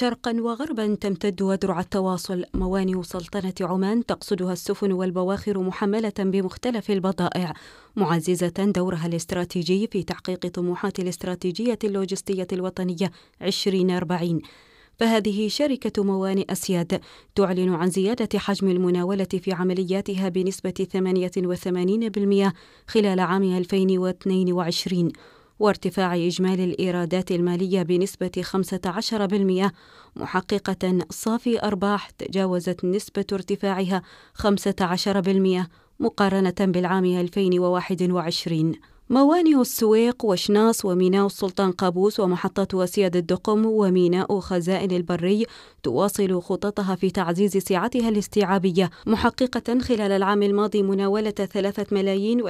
شرقا وغربا تمتد ودرع التواصل موانئ سلطنة عمان تقصدها السفن والبواخر محملة بمختلف البضائع معززة دورها الاستراتيجي في تحقيق طموحات الاستراتيجية اللوجستية الوطنية 2040 فهذه شركة موانئ أسياد تعلن عن زيادة حجم المناولة في عملياتها بنسبة 88% خلال عام 2022 وارتفاع إجمالي الإيرادات المالية بنسبة 15% محققة صافي أرباح تجاوزت نسبة ارتفاعها 15% مقارنة بالعام 2021 موانئ السويق وشناص وميناء السلطان قابوس ومحطة وسياد الدقم وميناء خزائن البري تواصل خططها في تعزيز سعتها الاستيعابية محققة خلال العام الماضي مناولة ثلاثة ملايين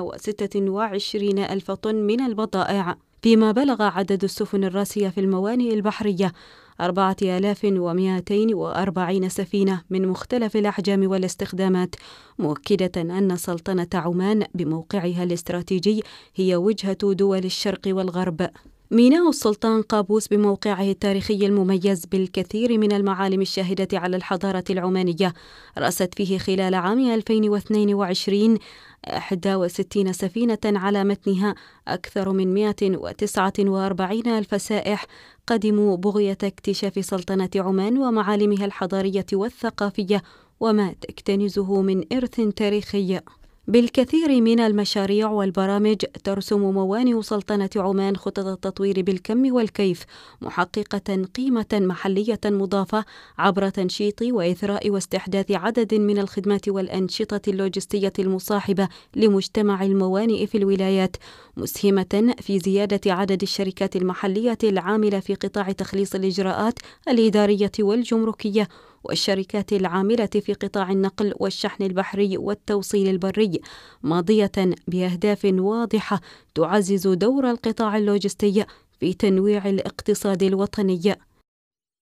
وستة وعشرين ألف طن من البضائع فيما بلغ عدد السفن الراسية في الموانئ البحرية 4240 سفينة من مختلف الأحجام والاستخدامات مؤكدة أن سلطنة عمان بموقعها الاستراتيجي هي وجهة دول الشرق والغرب ميناء السلطان قابوس بموقعه التاريخي المميز بالكثير من المعالم الشاهدة على الحضارة العمانية رأست فيه خلال عام 2022 61 سفينة على متنها أكثر من 149 ألف سائح قدموا بغية اكتشاف سلطنة عمان ومعالمها الحضارية والثقافية وما تكتنزه من إرث تاريخي بالكثير من المشاريع والبرامج ترسم موانئ سلطنة عمان خطط التطوير بالكم والكيف محققة قيمة محلية مضافة عبر تنشيط وإثراء واستحداث عدد من الخدمات والأنشطة اللوجستية المصاحبة لمجتمع الموانئ في الولايات مسهمة في زيادة عدد الشركات المحلية العاملة في قطاع تخليص الإجراءات الإدارية والجمركية والشركات العاملة في قطاع النقل والشحن البحري والتوصيل البري ماضية بأهداف واضحة تعزز دور القطاع اللوجستي في تنويع الاقتصاد الوطني